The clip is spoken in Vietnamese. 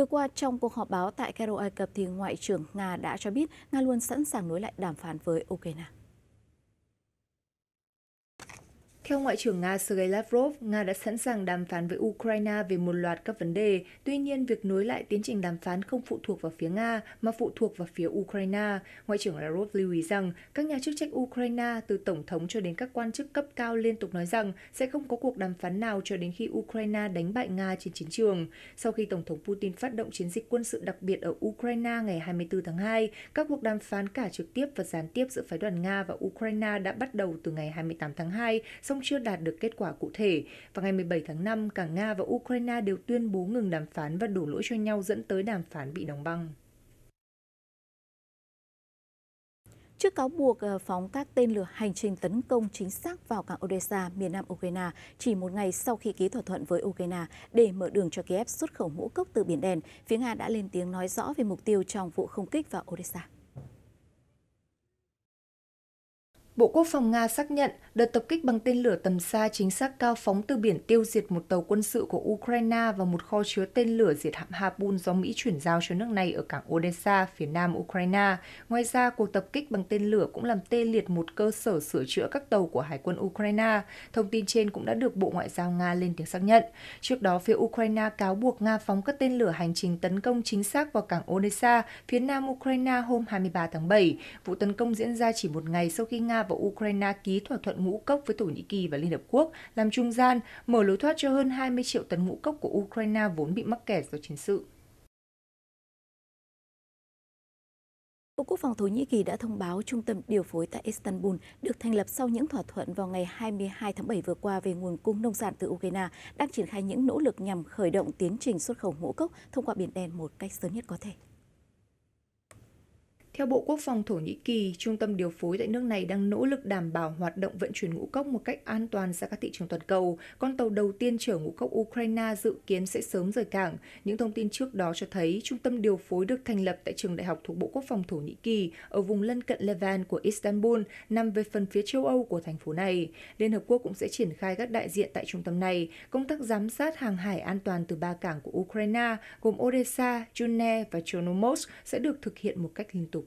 Vừa qua trong cuộc họp báo tại Cairo Ai Cập thì Ngoại trưởng Nga đã cho biết Nga luôn sẵn sàng nối lại đàm phán với Ukraine. Theo Ngoại trưởng Nga Sergei Lavrov, Nga đã sẵn sàng đàm phán với Ukraine về một loạt các vấn đề, tuy nhiên việc nối lại tiến trình đàm phán không phụ thuộc vào phía Nga mà phụ thuộc vào phía Ukraine. Ngoại trưởng Lavrov lưu ý rằng các nhà chức trách Ukraine từ Tổng thống cho đến các quan chức cấp cao liên tục nói rằng sẽ không có cuộc đàm phán nào cho đến khi Ukraine đánh bại Nga trên chiến trường. Sau khi Tổng thống Putin phát động chiến dịch quân sự đặc biệt ở Ukraine ngày 24 tháng 2, các cuộc đàm phán cả trực tiếp và gián tiếp giữa phái đoàn Nga và Ukraine đã bắt đầu từ ngày 28 tháng 2, song song chưa đạt được kết quả cụ thể. Vào ngày 17 tháng 5, cả Nga và Ukraine đều tuyên bố ngừng đàm phán và đổ lỗi cho nhau dẫn tới đàm phán bị đóng băng. Trước cáo buộc ờ, phóng các tên lửa hành trình tấn công chính xác vào cảng Odessa, miền nam Ukraine, chỉ một ngày sau khi ký thỏa thuận với Ukraine để mở đường cho Kiev xuất khẩu ngũ cốc từ Biển Đen, phía Nga đã lên tiếng nói rõ về mục tiêu trong vụ không kích vào Odessa. Bộ Quốc phòng Nga xác nhận đợt tập kích bằng tên lửa tầm xa chính xác cao phóng từ biển tiêu diệt một tàu quân sự của Ukraine và một kho chứa tên lửa diệt hạm Harpoon do Mỹ chuyển giao cho nước này ở cảng Odessa, phía nam Ukraine. Ngoài ra, cuộc tập kích bằng tên lửa cũng làm tê liệt một cơ sở sửa chữa các tàu của Hải quân Ukraine. Thông tin trên cũng đã được Bộ Ngoại giao Nga lên tiếng xác nhận. Trước đó, phía Ukraine cáo buộc Nga phóng các tên lửa hành trình tấn công chính xác vào cảng Odessa, phía nam Ukraine hôm 23 tháng 7. Vụ tấn công diễn ra chỉ một ngày sau khi Nga và Ukraine ký thỏa thuận ngũ cốc với Thổ Nhĩ Kỳ và Liên Hợp Quốc làm trung gian, mở lối thoát cho hơn 20 triệu tấn ngũ cốc của Ukraine vốn bị mắc kẹt do chiến sự. Bộ Quốc phòng Thổ Nhĩ Kỳ đã thông báo trung tâm điều phối tại Istanbul được thành lập sau những thỏa thuận vào ngày 22 tháng 7 vừa qua về nguồn cung nông sản từ Ukraine đang triển khai những nỗ lực nhằm khởi động tiến trình xuất khẩu ngũ cốc thông qua Biển Đen một cách sớm nhất có thể. Theo Bộ Quốc phòng Thổ Nhĩ Kỳ, trung tâm điều phối tại nước này đang nỗ lực đảm bảo hoạt động vận chuyển ngũ cốc một cách an toàn ra các thị trường toàn cầu. Con tàu đầu tiên chở ngũ cốc Ukraine dự kiến sẽ sớm rời cảng. Những thông tin trước đó cho thấy trung tâm điều phối được thành lập tại trường đại học thuộc Bộ Quốc phòng Thổ Nhĩ Kỳ ở vùng lân cận Levant của Istanbul, nằm về phần phía châu Âu của thành phố này. Liên Hợp Quốc cũng sẽ triển khai các đại diện tại trung tâm này, công tác giám sát hàng hải an toàn từ ba cảng của Ukraine gồm Odessa, June và Chernomorsk sẽ được thực hiện một cách liên tục.